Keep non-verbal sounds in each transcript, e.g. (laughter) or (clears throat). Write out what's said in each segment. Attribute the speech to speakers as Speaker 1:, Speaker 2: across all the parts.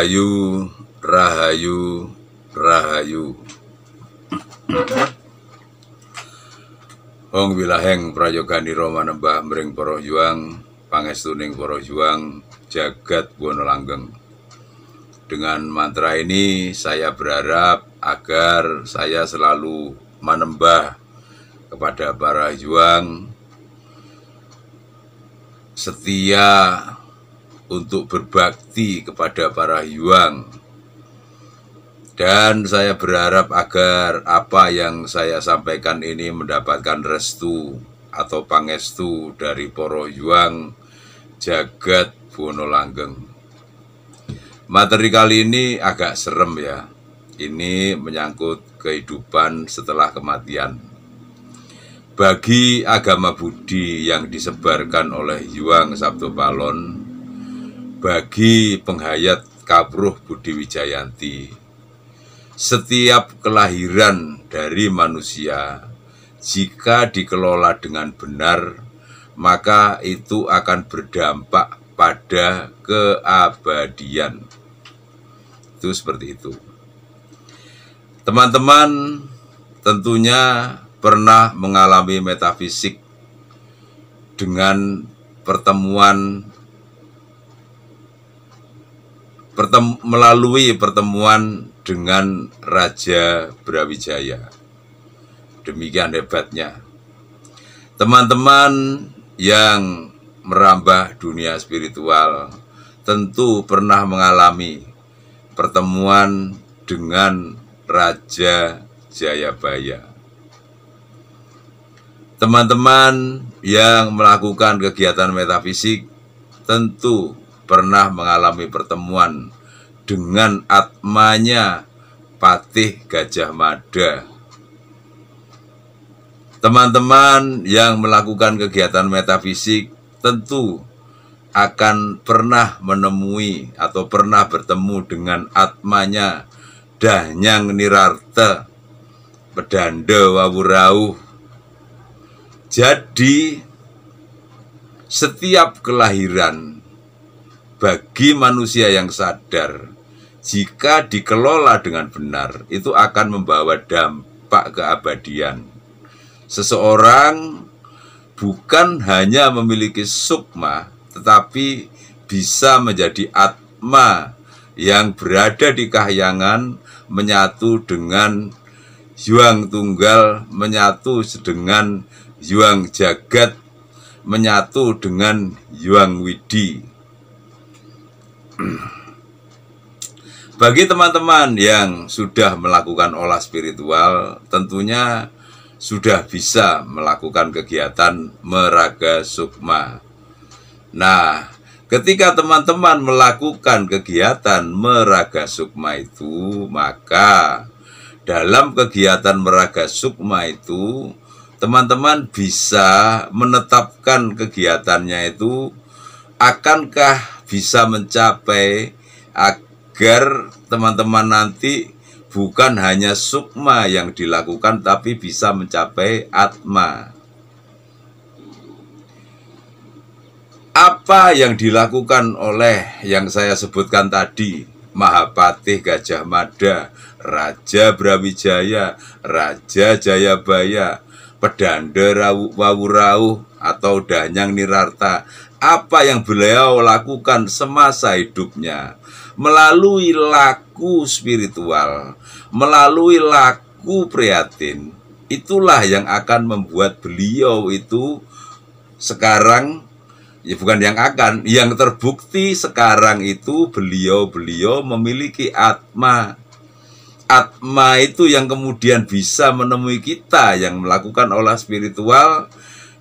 Speaker 1: Rahayu, Rahayu, Rahayu. Hong wilaheng prayogani Roma nembah mering para juang, pangestuning para juang jagat buono langgeng. Dengan mantra ini saya berharap agar saya selalu menembah kepada para juang setia untuk berbakti kepada para juang Dan saya berharap agar apa yang saya sampaikan ini mendapatkan restu atau pangestu dari poro juang jagat Bono Langgeng. Materi kali ini agak serem ya. Ini menyangkut kehidupan setelah kematian bagi agama Budi yang disebarkan oleh Yuang Sabdo balon bagi penghayat Kabruh Budi Wijayanti. Setiap kelahiran dari manusia, jika dikelola dengan benar, maka itu akan berdampak pada keabadian. Itu seperti itu. Teman-teman tentunya pernah mengalami metafisik dengan pertemuan pertem melalui pertemuan dengan Raja Brawijaya. Demikian hebatnya. Teman-teman yang merambah dunia spiritual tentu pernah mengalami pertemuan dengan Raja Jayabaya. Teman-teman yang melakukan kegiatan metafisik tentu pernah mengalami pertemuan dengan atmanya Patih Gajah Mada. Teman-teman yang melakukan kegiatan metafisik tentu akan pernah menemui atau pernah bertemu dengan atmanya Danyang Nirarte Pedanda Wawurau Jadi setiap kelahiran bagi manusia yang sadar jika dikelola dengan benar itu akan membawa dampak keabadian. Seseorang bukan hanya memiliki sukma tetapi bisa menjadi atma yang berada di kahyangan menyatu dengan juang Tunggal, menyatu dengan juang Jagat, menyatu dengan juang Widi. (clears throat) Bagi teman-teman yang sudah melakukan olah spiritual, tentunya sudah bisa melakukan kegiatan meraga sukma. Nah, ketika teman-teman melakukan kegiatan meraga sukma itu, maka dalam kegiatan meraga sukma itu, teman-teman bisa menetapkan kegiatannya itu akankah bisa mencapai agar teman-teman nanti bukan hanya sukma yang dilakukan tapi bisa mencapai atma. Apa yang dilakukan oleh yang saya sebutkan tadi, Mahapatih Gajah Mada, Raja Brawijaya, Raja Jayabaya, Pedanda Wawurau atau Danyang Nirarta, apa yang beliau lakukan semasa hidupnya melalui laku spiritual, melalui laku prihatin. Itulah yang akan membuat beliau itu sekarang ya bukan yang akan, yang terbukti sekarang itu beliau-beliau memiliki atma. Atma itu yang kemudian bisa menemui kita yang melakukan olah spiritual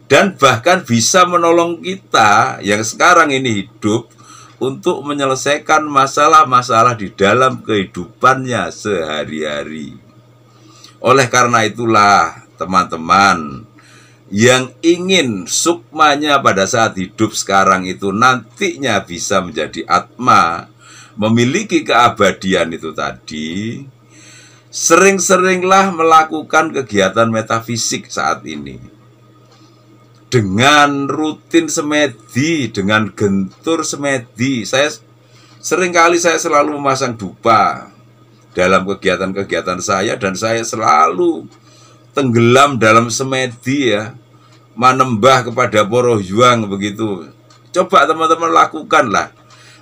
Speaker 1: dan bahkan bisa menolong kita yang sekarang ini hidup untuk menyelesaikan masalah-masalah di dalam kehidupannya sehari-hari. Oleh karena itulah, teman-teman yang ingin sukmanya pada saat hidup sekarang itu nantinya bisa menjadi atma, memiliki keabadian itu tadi, sering-seringlah melakukan kegiatan metafisik saat ini dengan rutin semedi, dengan gentur semedi. Saya seringkali saya selalu memasang dupa dalam kegiatan-kegiatan saya dan saya selalu tenggelam dalam semedi ya, menembah kepada Poro juang begitu. Coba teman-teman lakukanlah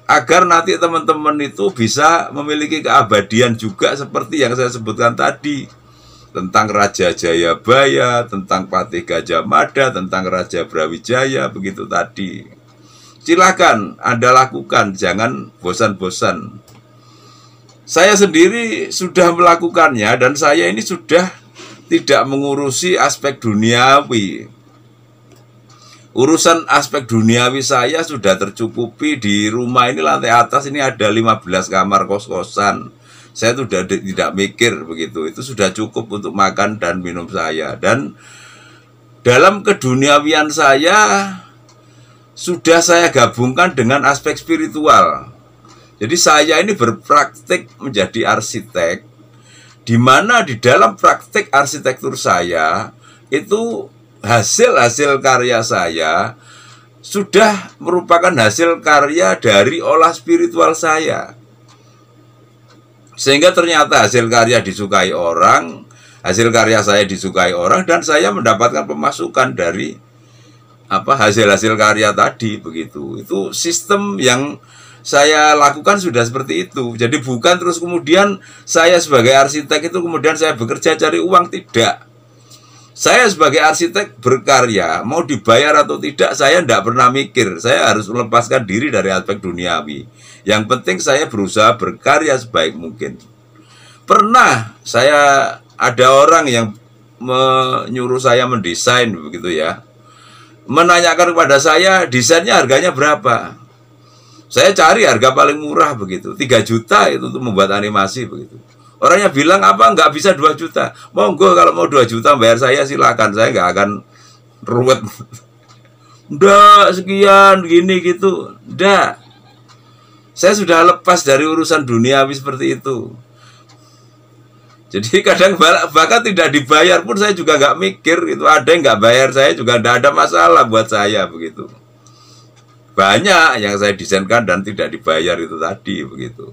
Speaker 1: agar nanti teman-teman itu bisa memiliki keabadian juga seperti yang saya sebutkan tadi tentang Raja Jayabaya, tentang Patih Gajah Mada, tentang Raja Brawijaya, begitu tadi. Silakan Anda lakukan, jangan bosan-bosan. Saya sendiri sudah melakukannya dan saya ini sudah tidak mengurusi aspek duniawi. Urusan aspek duniawi saya sudah tercukupi di rumah ini lantai atas ini ada 15 kamar kos-kosan saya sudah tidak mikir begitu itu sudah cukup untuk makan dan minum saya dan dalam keduniawian saya sudah saya gabungkan dengan aspek spiritual jadi saya ini berpraktik menjadi arsitek di mana di dalam praktik arsitektur saya itu hasil-hasil karya saya sudah merupakan hasil karya dari olah spiritual saya sehingga ternyata hasil karya disukai orang, hasil karya saya disukai orang dan saya mendapatkan pemasukan dari apa hasil-hasil karya tadi begitu. Itu sistem yang saya lakukan sudah seperti itu. Jadi bukan terus kemudian saya sebagai arsitek itu kemudian saya bekerja cari uang tidak. Saya sebagai arsitek berkarya, mau dibayar atau tidak, saya tidak pernah mikir. Saya harus melepaskan diri dari aspek duniawi. Yang penting saya berusaha berkarya sebaik mungkin. Pernah saya ada orang yang menyuruh saya mendesain begitu ya. Menanyakan kepada saya desainnya harganya berapa. Saya cari harga paling murah begitu, 3 juta itu untuk membuat animasi begitu. Orangnya bilang apa? Nggak bisa 2 juta. Monggo kalau mau 2 juta bayar saya silakan. Saya nggak akan ruwet. (laughs) Ndak sekian gini gitu. Ndak. Saya sudah lepas dari urusan duniawi seperti itu. Jadi (laughs) kadang bahkan tidak dibayar pun saya juga nggak mikir itu ada yang nggak bayar saya juga tidak ada masalah buat saya begitu. Banyak yang saya desainkan dan tidak dibayar itu tadi begitu.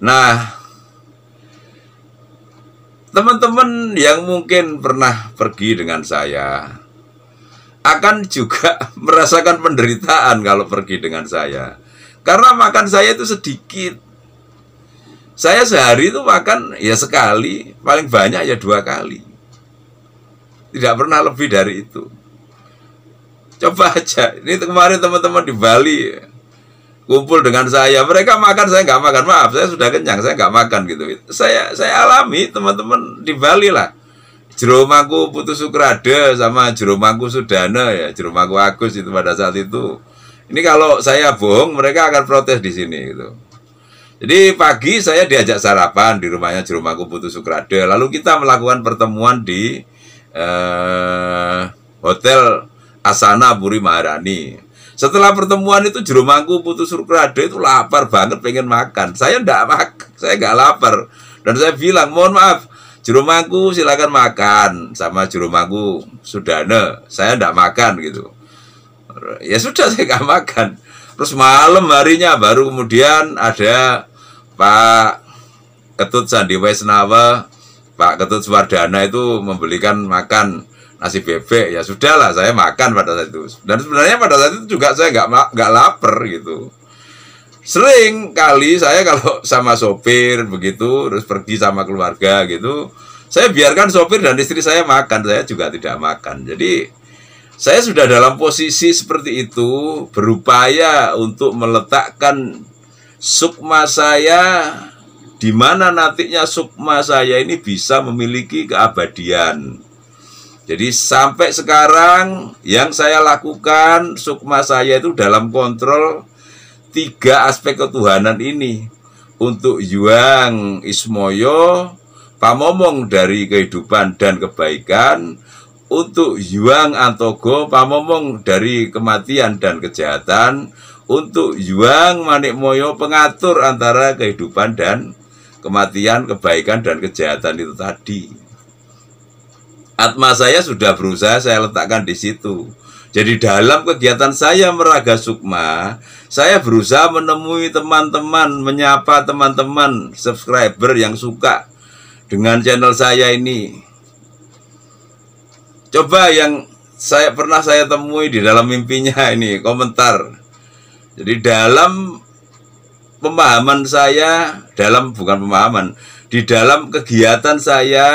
Speaker 1: Nah, Teman-teman yang mungkin pernah pergi dengan saya akan juga (laughs) merasakan penderitaan kalau pergi dengan saya. Karena makan saya itu sedikit. Saya sehari itu makan ya sekali, paling banyak ya dua kali. Tidak pernah lebih dari itu. Coba aja, ini kemarin teman-teman di Bali kumpul dengan saya. Mereka makan, saya nggak makan. Maaf, saya sudah kenyang, saya nggak makan gitu. Saya saya alami teman-teman di Bali lah. Jeromaku Putu Sukrade sama Jeromaku Sudana ya, Jeromaku Agus itu pada saat itu. Ini kalau saya bohong, mereka akan protes di sini gitu. Jadi pagi saya diajak sarapan di rumahnya Jeromaku Putu Sukrade. Lalu kita melakukan pertemuan di eh, hotel Asana Buri Maharani setelah pertemuan itu juru mangku putus surkrade itu lapar banget pengen makan. Saya ndak makan, saya nggak lapar. Dan saya bilang, mohon maaf, juru mangku silakan makan sama juru sudah Sudane. Saya ndak makan gitu. Ya sudah (laughs) saya nggak makan. Terus malam harinya baru kemudian ada Pak Ketut Sandi Waisnawa, Pak Ketut suwardana itu membelikan makan nasi bebek ya sudah lah saya makan pada saat itu dan sebenarnya pada saat itu juga saya nggak nggak lapar gitu sering kali saya kalau (laughs) sama sopir begitu terus pergi sama keluarga gitu saya biarkan sopir dan istri saya makan saya juga tidak makan jadi saya sudah dalam posisi seperti itu berupaya untuk meletakkan sukma saya di mana nantinya sukma saya ini bisa memiliki keabadian jadi sampai sekarang yang saya lakukan sukma saya itu dalam kontrol tiga aspek ketuhanan ini untuk Yuang Ismoyo pamomong dari kehidupan dan kebaikan untuk Yuang Antogo pamomong dari kematian dan kejahatan untuk Yuang Manikmoyo pengatur antara kehidupan dan kematian, kebaikan dan kejahatan itu tadi. Atma saya sudah berusaha saya letakkan di situ. Jadi dalam kegiatan saya meraga sukma, saya berusaha menemui teman-teman, menyapa teman-teman subscriber yang suka dengan channel saya ini. Coba yang saya pernah saya temui di dalam mimpinya (laughs) ini komentar. Jadi dalam pemahaman saya, dalam bukan pemahaman, di dalam kegiatan saya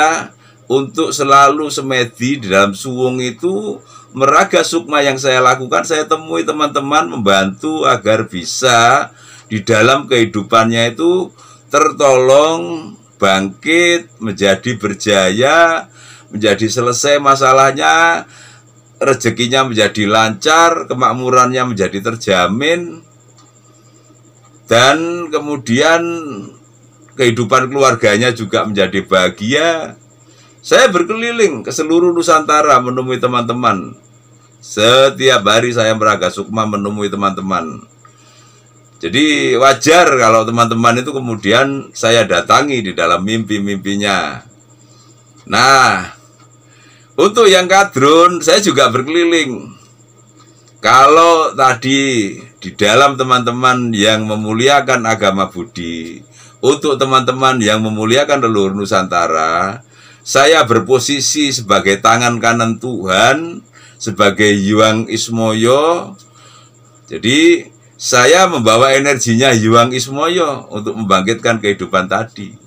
Speaker 1: untuk selalu semedi dalam suwung itu meraga sukma yang saya lakukan saya temui teman-teman membantu agar bisa di dalam kehidupannya itu tertolong bangkit menjadi berjaya menjadi selesai masalahnya rezekinya menjadi lancar kemakmurannya menjadi terjamin dan kemudian kehidupan keluarganya juga menjadi bahagia saya berkeliling ke seluruh Nusantara menemui teman-teman. Setiap hari saya meraga sukma menemui teman-teman. Jadi wajar kalau teman-teman itu kemudian saya datangi di dalam mimpi-mimpinya. Nah, untuk yang kadrun saya juga berkeliling. Kalau tadi di dalam teman-teman yang memuliakan agama Budi, untuk teman-teman yang memuliakan leluhur Nusantara, saya berposisi sebagai tangan kanan Tuhan, sebagai Yuang Ismoyo. Jadi saya membawa energinya Yuang Ismoyo untuk membangkitkan kehidupan tadi.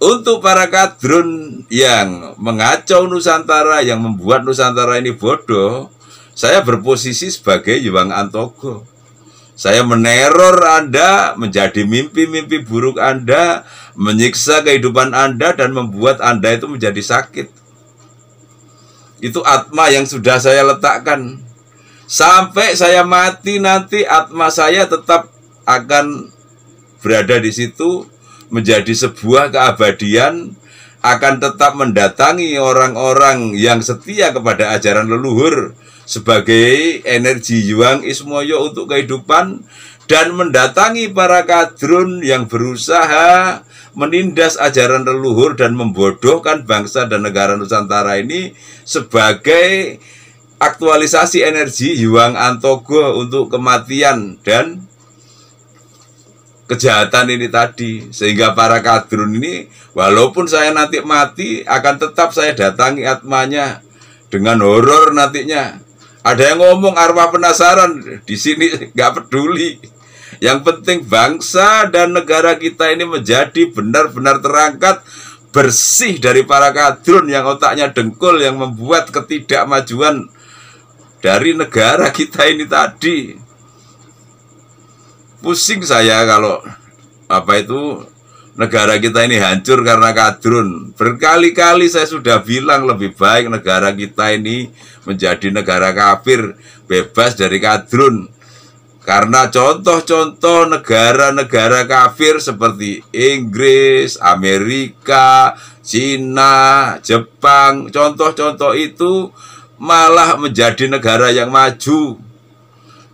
Speaker 1: Untuk para kadrun yang mengacau Nusantara, yang membuat Nusantara ini bodoh, saya berposisi sebagai Yuang Antogo. Saya meneror Anda, menjadi mimpi-mimpi buruk Anda, menyiksa kehidupan Anda, dan membuat Anda itu menjadi sakit. Itu atma yang sudah saya letakkan. Sampai saya mati nanti, atma saya tetap akan berada di situ, menjadi sebuah keabadian akan tetap mendatangi orang-orang yang setia kepada ajaran leluhur sebagai energi juang Ismoyo untuk kehidupan dan mendatangi para kadrun yang berusaha menindas ajaran leluhur dan membodohkan bangsa dan negara Nusantara ini sebagai aktualisasi energi juang Antogo untuk kematian dan kejahatan ini tadi sehingga para kadrun ini walaupun saya nanti mati akan tetap saya datangi atmanya dengan horor nantinya ada yang ngomong arwah penasaran di sini nggak peduli yang penting bangsa dan negara kita ini menjadi benar-benar terangkat bersih dari para kadrun yang otaknya dengkul yang membuat ketidakmajuan dari negara kita ini tadi pusing saya kalau apa itu negara kita ini hancur karena kadrun. Berkali-kali saya sudah bilang lebih baik negara kita ini menjadi negara kafir, bebas dari kadrun. Karena contoh-contoh negara-negara kafir seperti Inggris, Amerika, Cina, Jepang, contoh-contoh itu malah menjadi negara yang maju,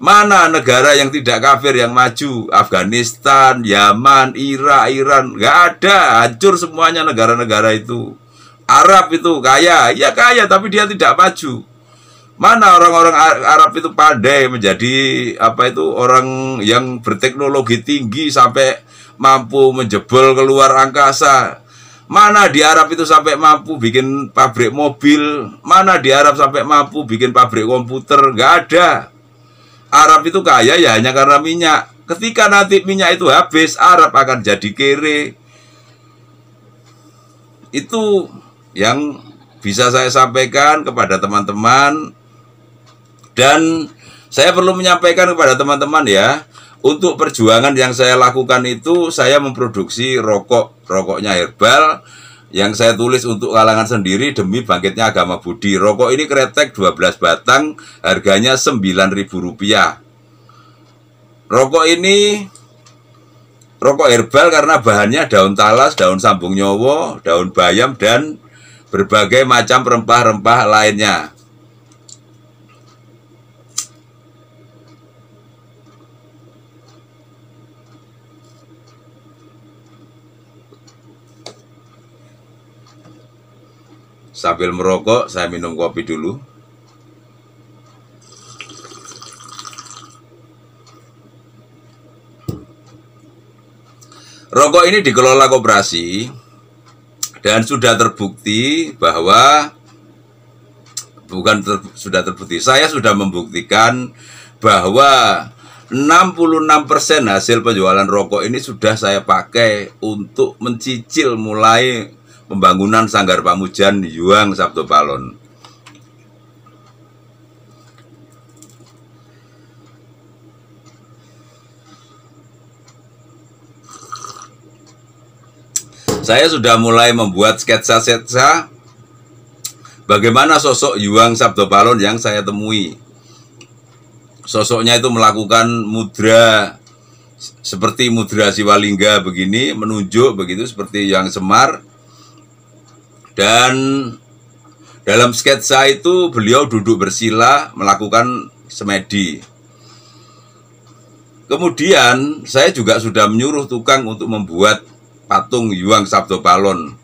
Speaker 1: Mana negara yang tidak kafir yang maju? Afghanistan, Yaman, Irak, Iran, nggak ada, hancur semuanya negara-negara itu. Arab itu kaya, ya kaya tapi dia tidak maju. Mana orang-orang Arab itu pandai menjadi apa itu orang yang berteknologi tinggi sampai mampu menjebol keluar angkasa. Mana di Arab itu sampai mampu bikin pabrik mobil, mana di Arab sampai mampu bikin pabrik komputer, nggak ada. Arab itu kaya ya hanya karena minyak. Ketika nanti minyak itu habis, Arab akan jadi kere. Itu yang bisa saya sampaikan kepada teman-teman dan saya perlu menyampaikan kepada teman-teman ya, untuk perjuangan yang saya lakukan itu saya memproduksi rokok, rokoknya herbal, yang saya tulis untuk kalangan sendiri demi bangkitnya agama Budi. Rokok ini kretek 12 batang, harganya Rp9.000. Rokok ini rokok herbal karena bahannya daun talas, daun sambung nyowo, daun bayam dan berbagai macam rempah-rempah lainnya. Sambil merokok, saya minum kopi dulu. Rokok ini dikelola koperasi dan sudah terbukti bahwa bukan ter, sudah terbukti. Saya sudah membuktikan bahwa 66% hasil penjualan rokok ini sudah saya pakai untuk mencicil mulai pembangunan Sanggar Pamujan Yuang Sabdo Palon. Saya sudah mulai membuat sketsa-sketsa bagaimana sosok Yuang Sabdo Palon yang saya temui. Sosoknya itu melakukan mudra seperti mudra Siwalingga begini, menunjuk begitu seperti yang Semar, dan dalam sketsa itu beliau duduk bersila melakukan semedi. Kemudian saya juga sudah menyuruh tukang untuk membuat patung Yuang Sabdo Palon.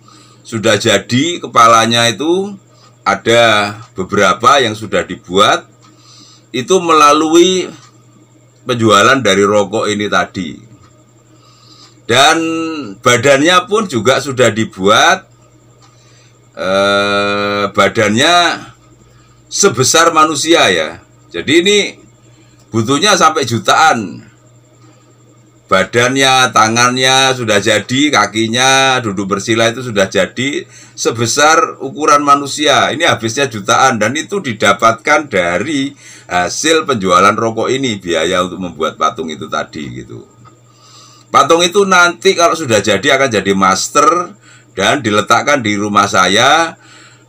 Speaker 1: Sudah jadi kepalanya itu ada beberapa yang sudah dibuat itu melalui penjualan dari rokok ini tadi. Dan badannya pun juga sudah dibuat Eh, badannya sebesar manusia ya. Jadi ini butuhnya sampai jutaan. Badannya, tangannya sudah jadi, kakinya, duduk bersila itu sudah jadi sebesar ukuran manusia. Ini habisnya jutaan dan itu didapatkan dari hasil penjualan rokok ini, biaya untuk membuat patung itu tadi gitu. Patung itu nanti kalau sudah jadi akan jadi master dan diletakkan di rumah saya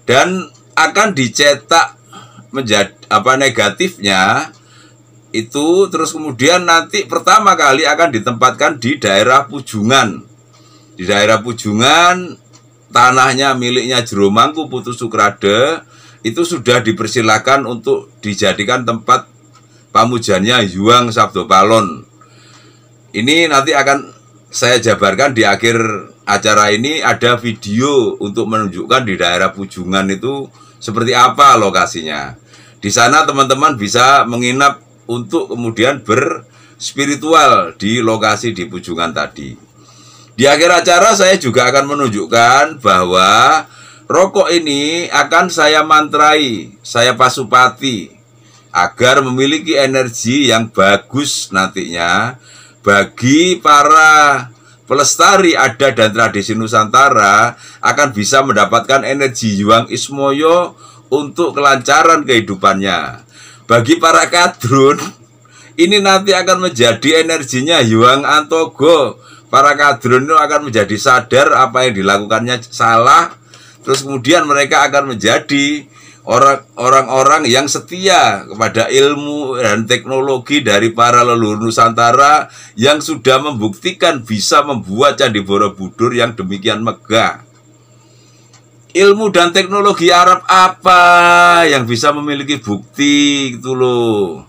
Speaker 1: dan akan dicetak menjadi apa negatifnya itu terus kemudian nanti pertama kali akan ditempatkan di daerah Pujungan di daerah Pujungan tanahnya miliknya Jeromangku Putu Sukrade itu sudah dipersilakan untuk dijadikan tempat pamujannya Yuang Sabdo Palon ini nanti akan saya jabarkan di akhir acara ini ada video untuk menunjukkan di daerah Pujungan itu seperti apa lokasinya. Di sana teman-teman bisa menginap untuk kemudian berspiritual di lokasi di Pujungan tadi. Di akhir acara saya juga akan menunjukkan bahwa rokok ini akan saya mantrai, saya pasupati agar memiliki energi yang bagus nantinya bagi para pelestari ada dan tradisi Nusantara akan bisa mendapatkan energi Juang Ismoyo untuk kelancaran kehidupannya. Bagi para kadrun, ini nanti akan menjadi energinya Juang Antogo. Para kadrun itu akan menjadi sadar apa yang dilakukannya salah, terus kemudian mereka akan menjadi orang-orang yang setia kepada ilmu dan teknologi dari para leluhur Nusantara yang sudah membuktikan bisa membuat Candi Borobudur yang demikian megah. Ilmu dan teknologi Arab apa yang bisa memiliki bukti itu loh.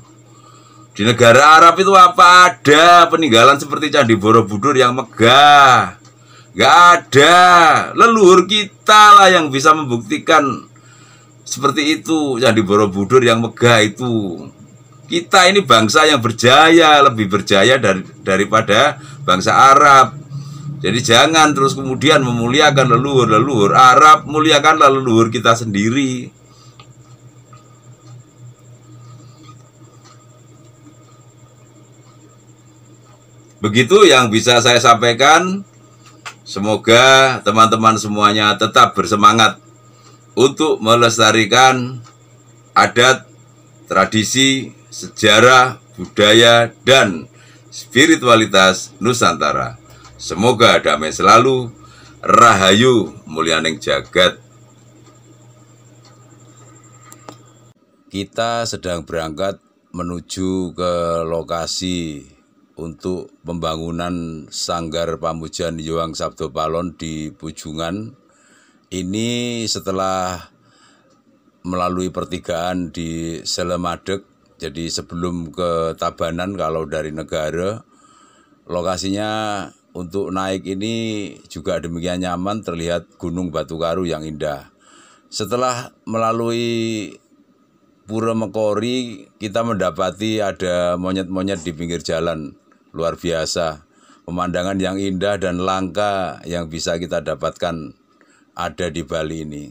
Speaker 1: Di negara Arab itu apa ada peninggalan seperti Candi Borobudur yang megah? Gak ada. Leluhur kita lah yang bisa membuktikan seperti itu yang di Borobudur yang megah itu. Kita ini bangsa yang berjaya, lebih berjaya dari, daripada bangsa Arab. Jadi jangan terus kemudian memuliakan leluhur-leluhur Arab, muliakan leluhur kita sendiri. Begitu yang bisa saya sampaikan. Semoga teman-teman semuanya tetap bersemangat untuk melestarikan adat, tradisi, sejarah, budaya, dan spiritualitas Nusantara. Semoga damai selalu, rahayu mulianing jagat. Kita sedang berangkat menuju ke lokasi untuk pembangunan Sanggar Pamujan Yoang Sabdo Palon di Pujungan, ini setelah melalui pertigaan di Selemadeg, jadi sebelum ke Tabanan kalau dari negara, lokasinya untuk naik ini juga demikian nyaman terlihat Gunung Batu Karu yang indah. Setelah melalui Pura Mekori kita mendapati ada monyet-monyet di pinggir jalan luar biasa pemandangan yang indah dan langka yang bisa kita dapatkan ada di Bali ini.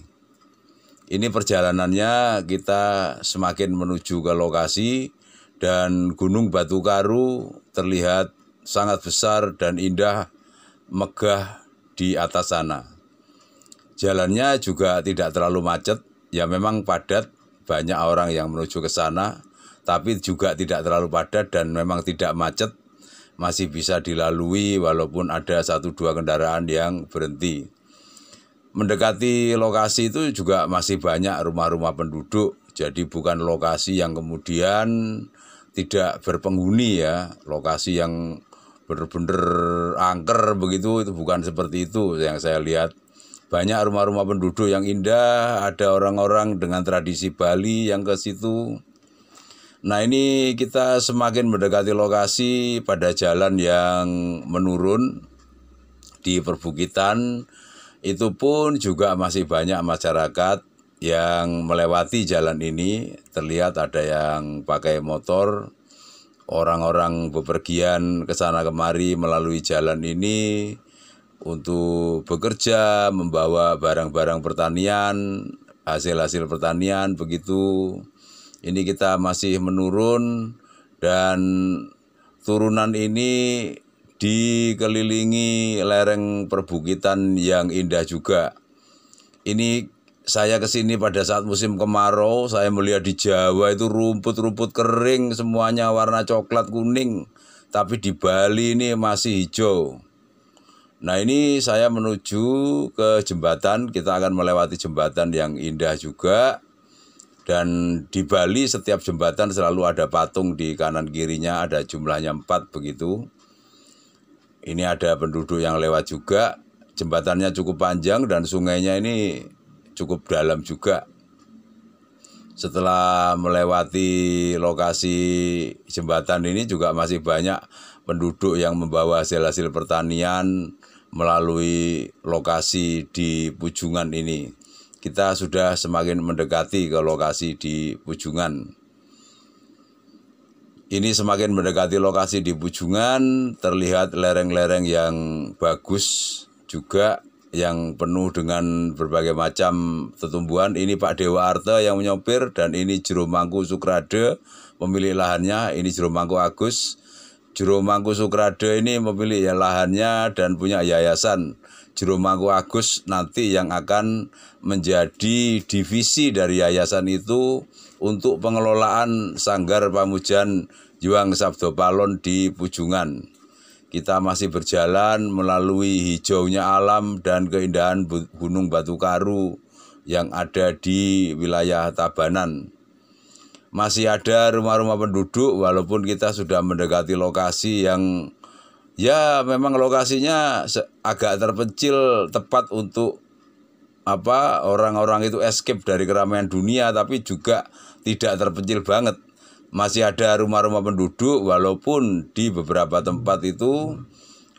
Speaker 1: Ini perjalanannya kita semakin menuju ke lokasi dan Gunung Batu Karu terlihat sangat besar dan indah megah di atas sana. Jalannya juga tidak terlalu macet, ya memang padat, banyak orang yang menuju ke sana, tapi juga tidak terlalu padat dan memang tidak macet, masih bisa dilalui walaupun ada satu dua kendaraan yang berhenti mendekati lokasi itu juga masih banyak rumah-rumah penduduk jadi bukan lokasi yang kemudian tidak berpenghuni ya lokasi yang benar-benar angker begitu itu bukan seperti itu yang saya lihat banyak rumah-rumah penduduk yang indah ada orang-orang dengan tradisi Bali yang ke situ nah ini kita semakin mendekati lokasi pada jalan yang menurun di perbukitan itu pun juga masih banyak masyarakat yang melewati jalan ini terlihat ada yang pakai motor orang-orang bepergian ke sana kemari melalui jalan ini untuk bekerja membawa barang-barang pertanian hasil-hasil pertanian begitu ini kita masih menurun dan turunan ini dikelilingi lereng perbukitan yang indah juga. Ini saya ke sini pada saat musim kemarau, saya melihat di Jawa itu rumput-rumput kering semuanya warna coklat kuning, tapi di Bali ini masih hijau. Nah, ini saya menuju ke jembatan, kita akan melewati jembatan yang indah juga. Dan di Bali setiap jembatan selalu ada patung di kanan kirinya ada jumlahnya empat begitu ini ada penduduk yang lewat juga jembatannya cukup panjang dan sungainya ini cukup dalam juga setelah melewati lokasi jembatan ini juga masih banyak penduduk yang membawa hasil-hasil pertanian melalui lokasi di Pujungan ini. Kita sudah semakin mendekati ke lokasi di Pujungan. Ini semakin mendekati lokasi di Bujungan, terlihat lereng-lereng yang bagus juga yang penuh dengan berbagai macam tetumbuhan. Ini Pak Dewa Arte yang menyopir dan ini Mangku Sukrade memilih lahannya. Ini Mangku Agus. Mangku Sukrade ini memilih ya lahannya dan punya yayasan Mangku Agus nanti yang akan menjadi divisi dari yayasan itu untuk pengelolaan Sanggar Pamujan Juang Sabdo Palon di Pujungan. Kita masih berjalan melalui hijaunya alam dan keindahan Gunung Batu Karu yang ada di wilayah Tabanan. Masih ada rumah-rumah penduduk walaupun kita sudah mendekati lokasi yang ya memang lokasinya agak terpencil tepat untuk apa orang-orang itu escape dari keramaian dunia tapi juga tidak terpencil banget. Masih ada rumah-rumah penduduk walaupun di beberapa tempat itu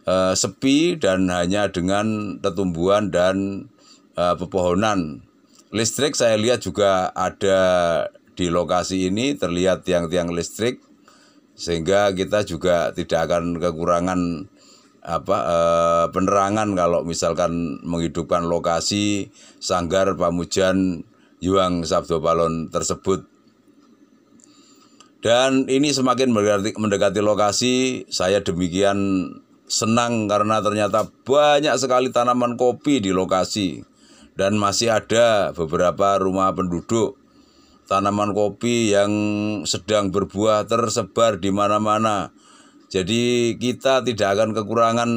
Speaker 1: eh, sepi dan hanya dengan tetumbuhan dan eh, pepohonan. Listrik saya lihat juga ada di lokasi ini terlihat tiang-tiang listrik sehingga kita juga tidak akan kekurangan apa e, penerangan kalau misalkan menghidupkan lokasi sanggar pamujan Yuang Sabdo balon tersebut. Dan ini semakin mendekati, mendekati lokasi, saya demikian senang karena ternyata banyak sekali tanaman kopi di lokasi dan masih ada beberapa rumah penduduk tanaman kopi yang sedang berbuah tersebar di mana-mana. Jadi kita tidak akan kekurangan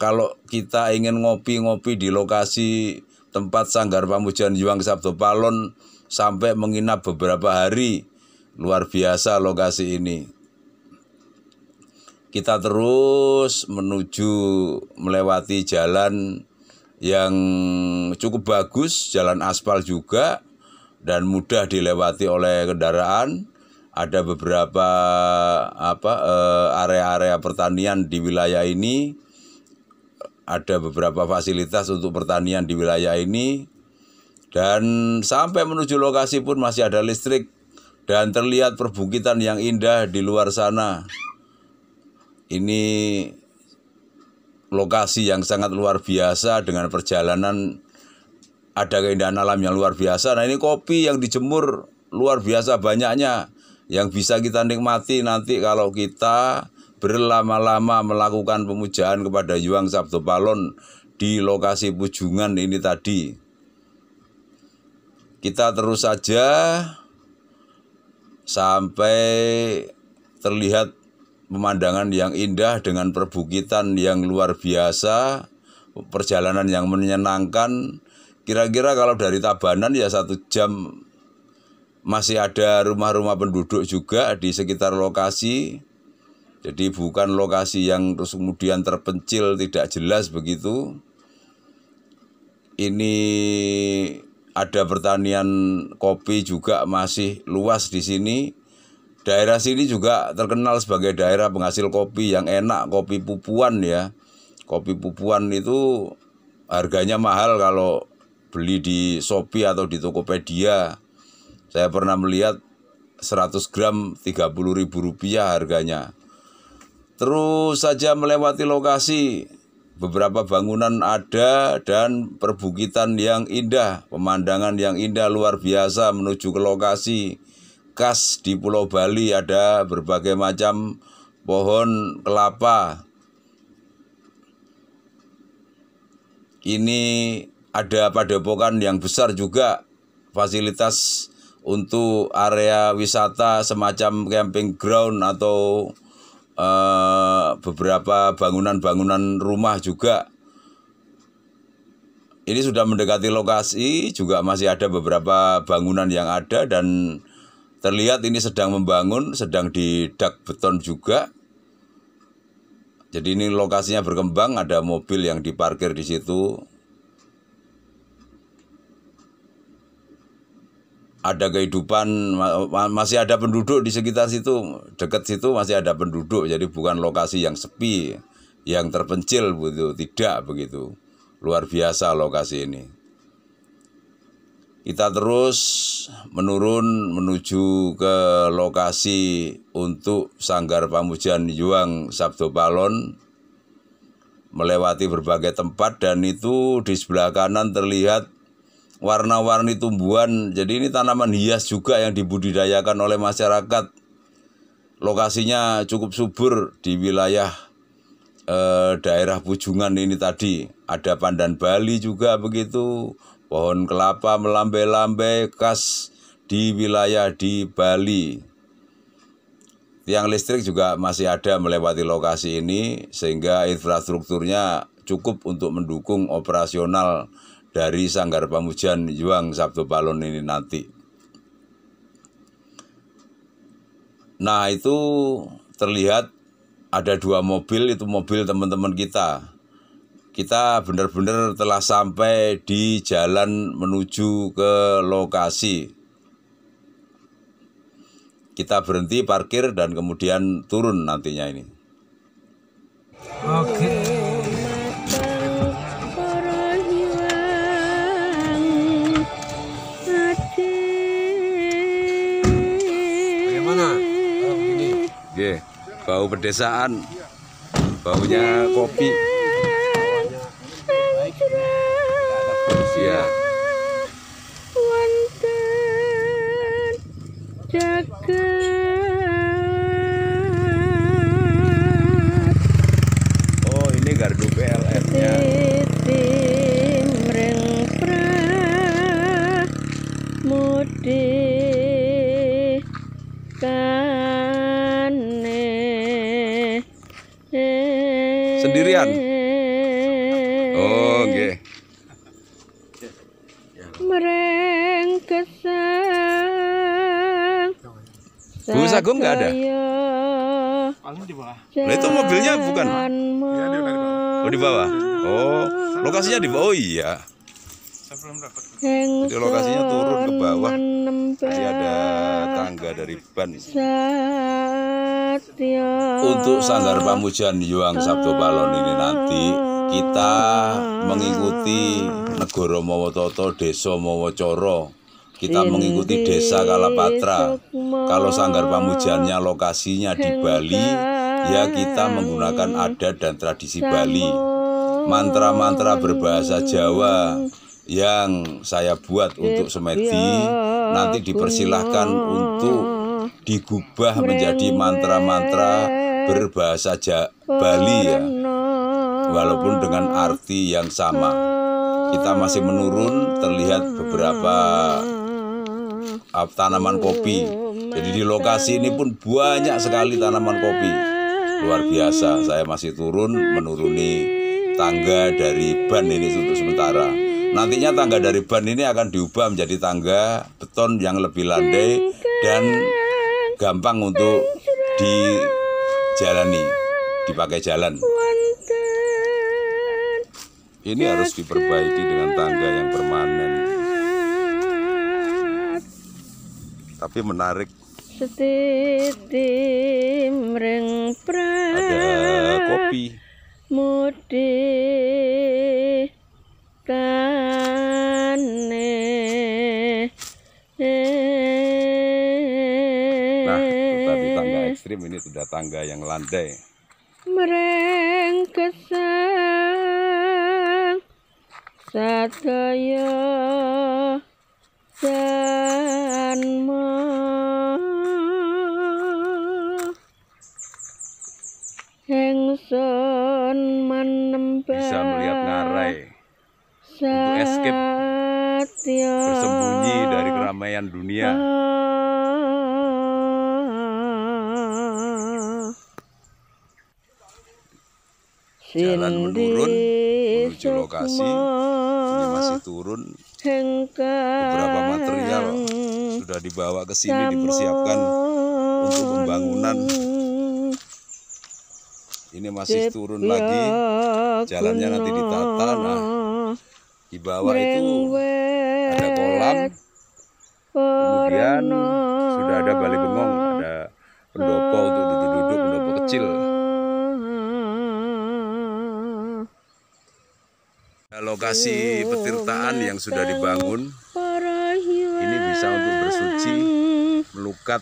Speaker 1: kalau kita ingin ngopi-ngopi di lokasi tempat Sanggar Pamujan Juang Sabdo Palon sampai menginap beberapa hari Luar biasa lokasi ini. Kita terus menuju melewati jalan yang cukup bagus, jalan aspal juga dan mudah dilewati oleh kendaraan. Ada beberapa apa eh, area-area pertanian di wilayah ini. Ada beberapa fasilitas untuk pertanian di wilayah ini dan sampai menuju lokasi pun masih ada listrik dan terlihat perbukitan yang indah di luar sana. Ini lokasi yang sangat luar biasa dengan perjalanan ada keindahan alam yang luar biasa. Nah ini kopi yang dijemur luar biasa banyaknya yang bisa kita nikmati nanti kalau kita berlama-lama melakukan pemujaan kepada Yuang Sabdo Palon di lokasi Pujungan ini tadi. Kita terus saja sampai terlihat pemandangan yang indah dengan perbukitan yang luar biasa, perjalanan yang menyenangkan. Kira-kira kalau dari Tabanan ya satu jam masih ada rumah-rumah penduduk juga di sekitar lokasi. Jadi bukan lokasi yang terus kemudian terpencil tidak jelas begitu. Ini ada pertanian kopi juga masih luas di sini. Daerah sini juga terkenal sebagai daerah penghasil kopi yang enak, kopi pupuan ya. Kopi pupuan itu harganya mahal kalau beli di Shopee atau di Tokopedia. Saya pernah melihat 100 gram Rp30.000 rupiah harganya. Terus saja melewati lokasi beberapa bangunan ada dan perbukitan yang indah, pemandangan yang indah luar biasa menuju ke lokasi khas di Pulau Bali ada berbagai macam pohon kelapa. Ini ada padepokan yang besar juga fasilitas untuk area wisata semacam camping ground atau Eh, beberapa bangunan-bangunan rumah juga ini sudah mendekati lokasi juga masih ada beberapa bangunan yang ada dan terlihat ini sedang membangun sedang didak beton juga jadi ini lokasinya berkembang ada mobil yang diparkir di situ ada kehidupan masih ada penduduk di sekitar situ dekat situ masih ada penduduk jadi bukan lokasi yang sepi yang terpencil begitu tidak begitu luar biasa lokasi ini kita terus menurun menuju ke lokasi untuk Sanggar Pamujan Juang Sabdo Palon melewati berbagai tempat dan itu di sebelah kanan terlihat warna-warni tumbuhan. Jadi ini tanaman hias juga yang dibudidayakan oleh masyarakat. Lokasinya cukup subur di wilayah eh, daerah Bujungan ini tadi. Ada pandan Bali juga begitu, pohon kelapa melambai-lambai khas di wilayah di Bali. Tiang listrik juga masih ada melewati lokasi ini sehingga infrastrukturnya cukup untuk mendukung operasional dari Sanggar Pamujan Yuang Sabtu Palon ini nanti. Nah itu terlihat ada dua mobil itu mobil teman-teman kita. Kita benar-benar telah sampai di jalan menuju ke lokasi. Kita berhenti parkir dan kemudian turun nantinya ini. Oke. bau pedesaan baunya kopi ya oh ini gardu PLN
Speaker 2: nya Agung nggak ada? Paling di bawah. Nah, itu mobilnya bukan? Ya, Oh, di bawah.
Speaker 1: Oh, lokasinya di bawah. Oh iya. Jadi lokasinya turun ke bawah. Jadi ada tangga dari ban. Untuk sanggar pamujan Yuang Sabdo Balon ini nanti kita mengikuti Negoro Mowototo Deso Mowocoro. Kita mengikuti desa Kalapatra. Kalau sanggar pamujannya lokasinya di Bali, ya kita menggunakan adat dan tradisi Bali. Mantra-mantra berbahasa Jawa yang saya buat untuk semedi nanti dipersilahkan untuk digubah menjadi mantra-mantra berbahasa ja Bali ya. Walaupun dengan arti yang sama kita masih menurun terlihat beberapa Ah, tanaman kopi. Jadi di lokasi ini pun banyak sekali tanaman kopi. Luar biasa, saya masih turun menuruni tangga dari ban ini untuk sementara. Nantinya tangga dari ban ini akan diubah menjadi tangga beton yang lebih landai dan gampang untuk dijalani, dipakai jalan. Ini harus diperbaiki dengan tangga yang permanen. tapi menarik
Speaker 2: setitim ring pra ada kopi mudi kane
Speaker 1: nah tangga ekstrim ini sudah tangga yang landai
Speaker 2: mereng kesang sadaya sadaya tanma Bisa melihat ngarai
Speaker 1: Untuk escape Bersembunyi dari keramaian dunia Jalan menurun menuju lokasi Ini masih turun
Speaker 2: beberapa
Speaker 1: material sudah dibawa ke sini dipersiapkan untuk pembangunan. Ini masih turun lagi, jalannya nanti ditata. Nah, di bawah itu ada kolam, kemudian sudah ada balik bengong, ada pendopo untuk
Speaker 2: duduk-duduk, pendopo
Speaker 1: kecil. Lokasi petirtaan yang sudah dibangun ini bisa untuk bersuci melukat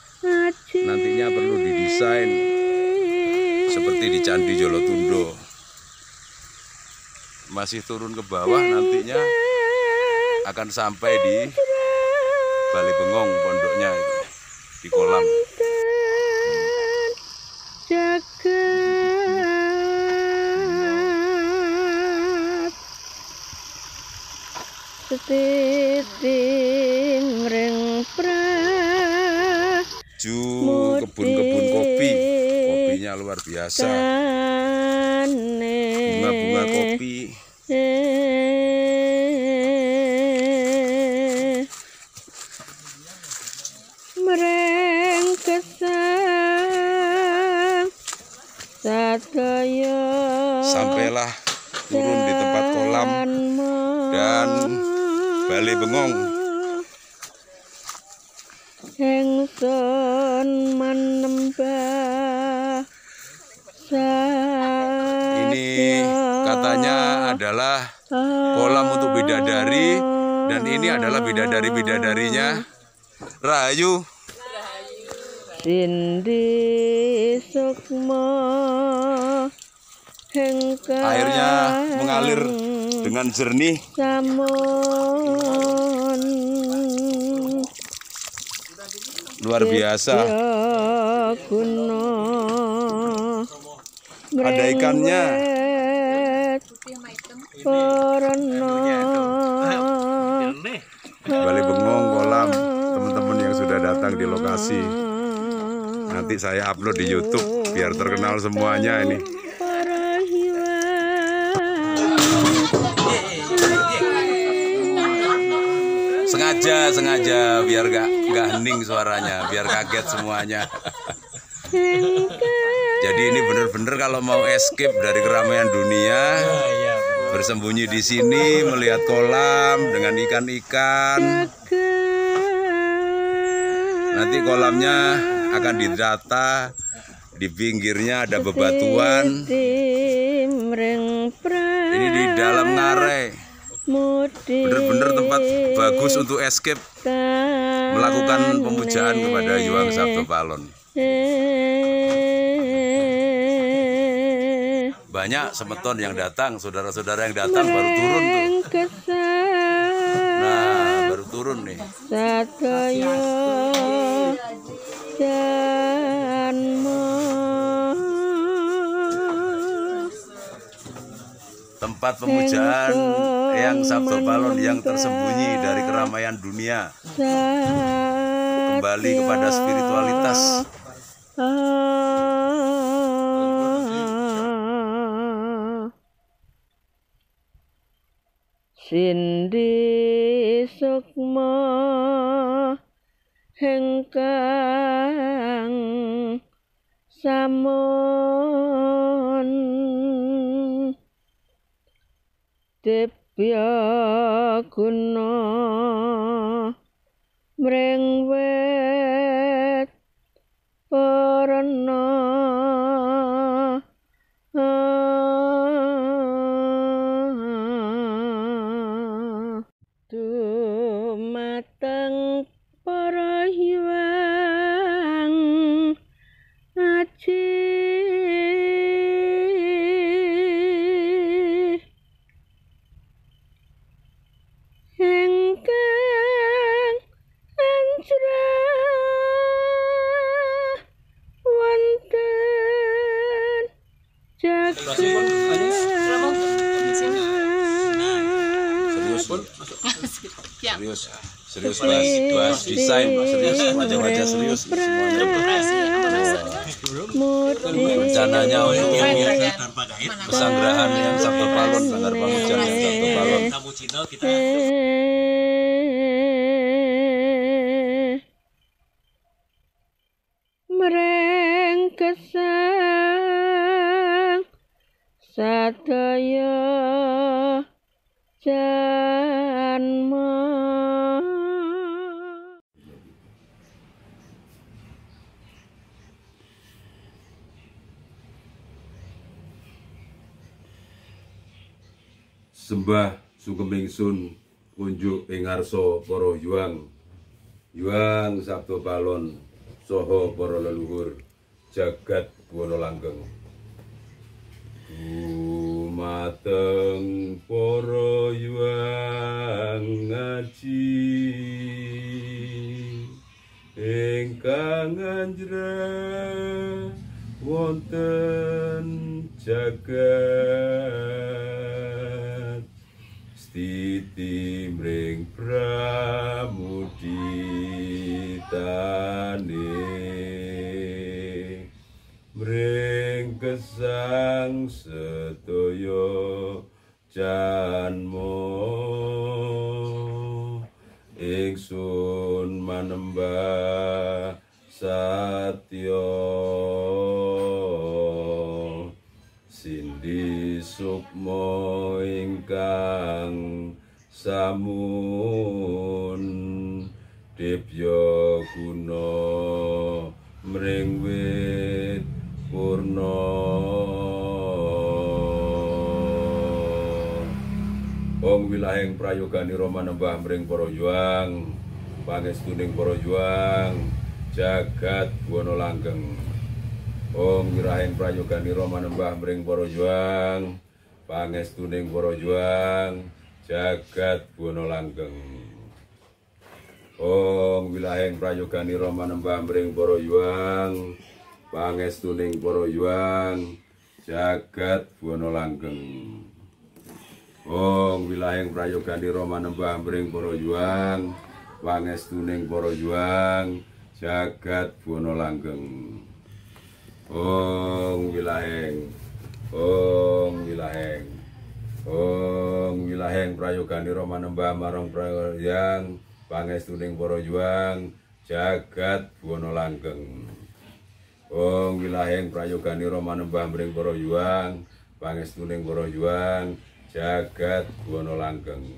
Speaker 1: nantinya perlu didesain seperti di Candi Jolotundo masih turun ke bawah nantinya akan sampai di Bali Bengong pondoknya itu di kolam
Speaker 2: Titik biasa bunga-bunga kopi sampailah
Speaker 1: turun di tempat kolam dan balai bengong bidadari dan ini adalah bidadari-bidadarinya Rayu
Speaker 2: Sindi Sukma Airnya mengalir
Speaker 1: dengan jernih Samun Luar biasa Ada ikannya Balai Bengong, Kolam, teman-teman yang sudah datang di lokasi. Nanti saya upload di YouTube biar terkenal semuanya ini. Sengaja, sengaja biar gak, gak hening suaranya, biar kaget semuanya. Jadi ini bener-bener kalau mau escape dari keramaian dunia, iya, iya bersembunyi di sini melihat kolam dengan ikan-ikan. Nanti kolamnya akan didata di pinggirnya ada bebatuan. Ini di dalam ngarai. Bener-bener tempat bagus untuk escape melakukan pemujaan kepada Yuang Sabto Palon banyak semeton yang datang, saudara-saudara yang datang baru turun
Speaker 2: tuh. Nah, baru turun nih. Satoyo
Speaker 1: Tempat pemujaan yang Sabto balon yang tersembunyi dari keramaian dunia kembali kepada spiritualitas
Speaker 2: Sindi sukma hengkang samun Tepya guna mreng serius serius mas mas desain serius wajah-wajah serius semuanya
Speaker 1: rencananya untuk pesanggrahan yang Sabtu Palon Sanggar Pangujan Sabtu Palon Jubah Sugemingsun Kunjuk ingarso Poro juang juang Sabto Balon Soho Poro Leluhur Jagat Buwono Langgeng Umateng Poro juang Ngaji Ingkang anjra wonten jagat timring pramudhitane mring kesang sedaya janmo ingsun manemba satya sindhi sukmo samun dibya guna mring wit purna ong wilaheng prayogani roma nembah mring para yuang pangestuning para juang jagat buana langgeng ong wilaheng prayogani roma nembah mring para yuang pangestuning para juang jagat Buono langgeng Ong wilahing prayogani romanembah mring para yuang pangestuning poro yuang jagat Buono langgeng Ong wilahing prayogani romanembah mring para yuang pangestuning poro yuang jagat Buono langgeng yang, wilahing wilayah yang. Ong wilaheng prayoganira manembah marong prayang pangestuning para juang jagat buana langgeng. Ong wilaheng prayoganira manembah mring para juang pangestuning para juang jagat buana langgeng.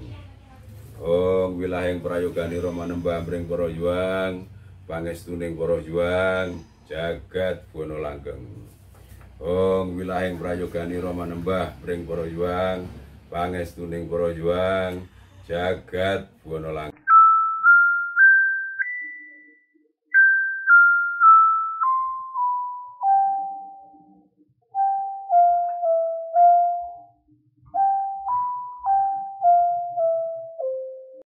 Speaker 1: Ong wilaheng prayoganira manembah mring para juang pangestuning para juang jagat buana langgeng. Ong wilaheng prayoganira manembah mring jagat buana langgeng. Ong wilaheng prayoganira manembah mring para juang pangestuning para juang jagat buana